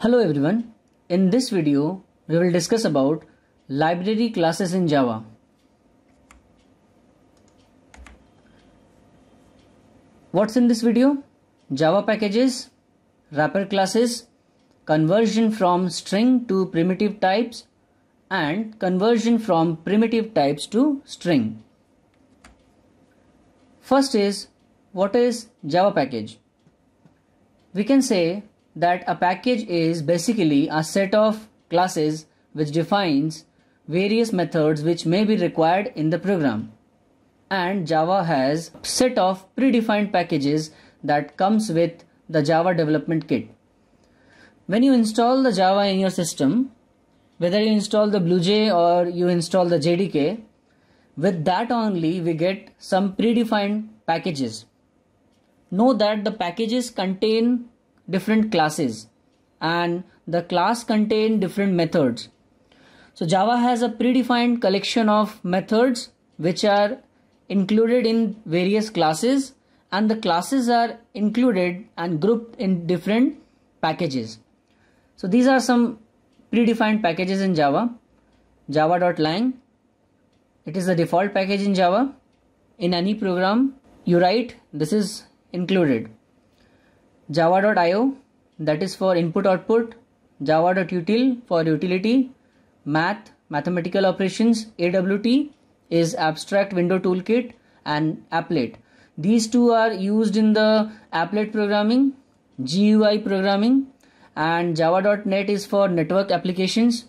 Hello everyone. In this video, we will discuss about library classes in Java. What's in this video? Java packages, wrapper classes, conversion from string to primitive types and conversion from primitive types to string. First is what is Java package? We can say that a package is basically a set of classes which defines various methods which may be required in the program. And Java has set of predefined packages that comes with the Java development kit. When you install the Java in your system, whether you install the BlueJ or you install the JDK, with that only we get some predefined packages. Know that the packages contain different classes and the class contain different methods. So Java has a predefined collection of methods which are included in various classes and the classes are included and grouped in different packages. So these are some predefined packages in Java. Java.lang, it is the default package in Java. In any program you write, this is included java.io that is for input output java.util for utility math mathematical operations awt is abstract window toolkit and applet these two are used in the applet programming gui programming and java.net is for network applications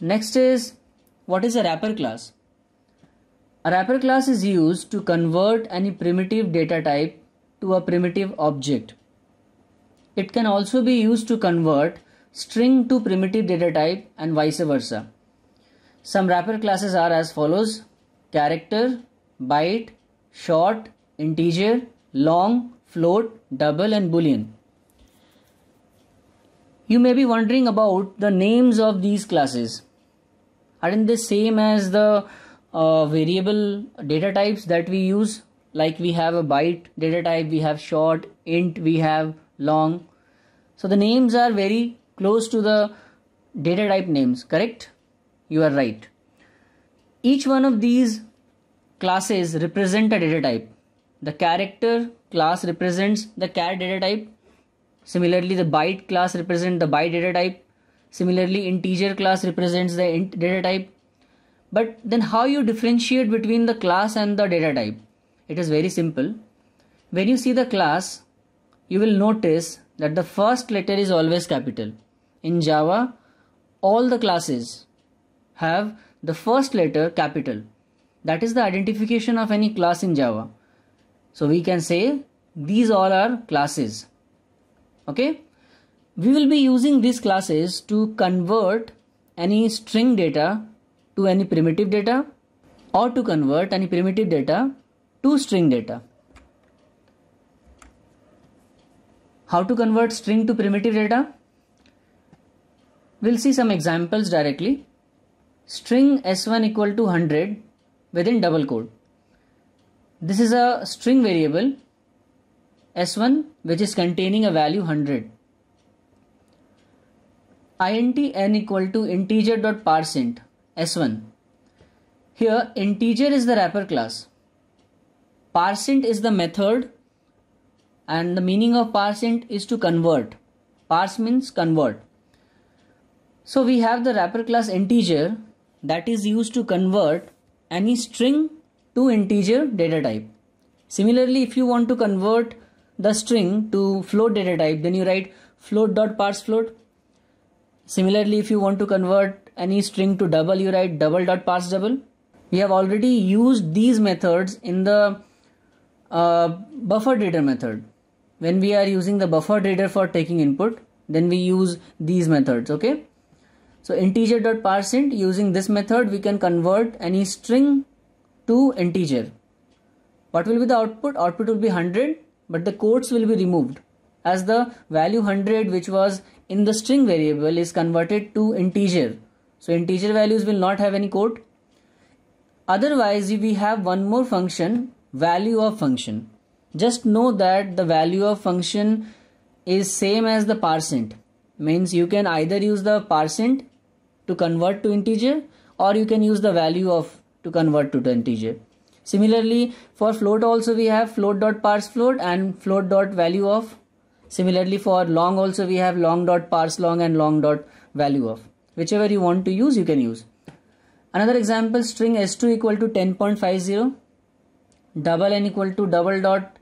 next is what is a wrapper class a wrapper class is used to convert any primitive data type to a primitive object. It can also be used to convert string to primitive data type and vice versa. Some wrapper classes are as follows character, byte, short, integer, long, float, double and boolean. You may be wondering about the names of these classes. Aren't they same as the uh, variable data types that we use like we have a byte data type we have short int we have long so the names are very close to the data type names correct you are right each one of these classes represent a data type the character class represents the char data type similarly the byte class represents the byte data type similarly integer class represents the int data type but then how you differentiate between the class and the data type it is very simple. When you see the class, you will notice that the first letter is always capital. In Java, all the classes have the first letter capital. That is the identification of any class in Java. So we can say these all are classes. Okay. We will be using these classes to convert any string data to any primitive data or to convert any primitive data to string data. How to convert string to primitive data? We'll see some examples directly. String s1 equal to 100 within double quote. This is a string variable s1 which is containing a value 100 int n equal to integer dot parsint s1 here integer is the wrapper class Parseint is the method and the meaning of parseint is to convert. Parse means convert. So we have the wrapper class integer that is used to convert any string to integer data type. Similarly, if you want to convert the string to float data type, then you write float.parseFloat. Similarly, if you want to convert any string to double, you write double.parseDouble. We have already used these methods in the uh, buffer data method when we are using the buffer data for taking input then we use these methods okay so integer dot integer.parseInt using this method we can convert any string to integer what will be the output output will be 100 but the quotes will be removed as the value 100 which was in the string variable is converted to integer so integer values will not have any quote otherwise we have one more function value of function just know that the value of function is same as the percent means you can either use the percent to convert to integer or you can use the value of to convert to the integer similarly for float also we have float dot parse float and float dot value of similarly for long also we have long dot parse long and long dot value of whichever you want to use you can use another example string s2 equal to 10.50 double n equal to double dot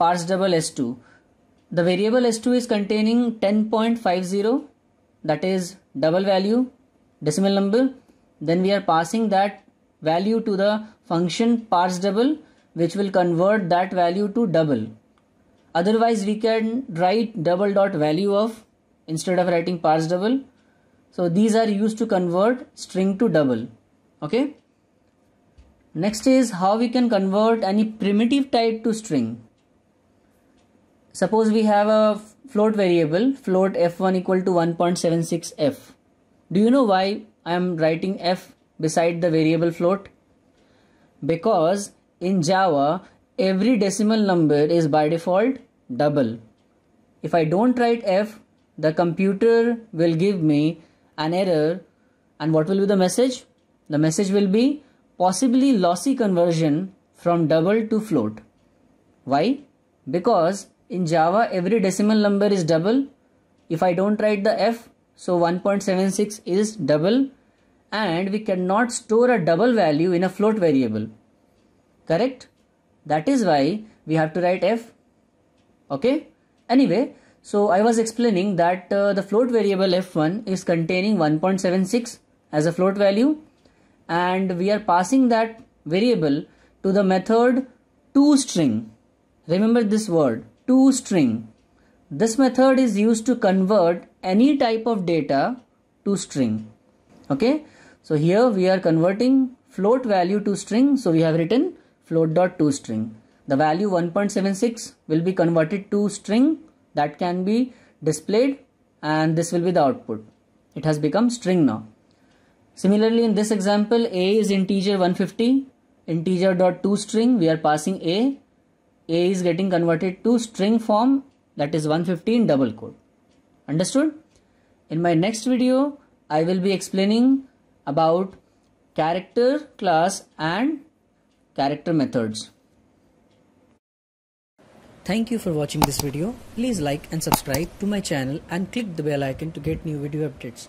parse double s2 the variable s2 is containing 10.50 that is double value decimal number then we are passing that value to the function parse double which will convert that value to double otherwise we can write double dot value of instead of writing parse double so these are used to convert string to double okay Next is how we can convert any primitive type to string. Suppose we have a float variable float f1 equal to 1.76 f. Do you know why I am writing f beside the variable float? Because in Java every decimal number is by default double. If I don't write f the computer will give me an error and what will be the message? The message will be possibly lossy conversion from double to float. Why? Because in Java every decimal number is double. If I don't write the F, so 1.76 is double and we cannot store a double value in a float variable. Correct? That is why we have to write F. Okay? Anyway, so I was explaining that uh, the float variable f1 is containing 1.76 as a float value and we are passing that variable to the method toString. Remember this word toString. This method is used to convert any type of data to string. Okay, so here we are converting float value to string. So we have written float dot toString. The value 1.76 will be converted to string that can be displayed and this will be the output. It has become string now. Similarly, in this example, a is integer 150, integer dot two string, we are passing a. a is getting converted to string form that is 150 in double quote. Understood? In my next video, I will be explaining about character class and character methods. Thank you for watching this video. Please like and subscribe to my channel and click the bell icon to get new video updates.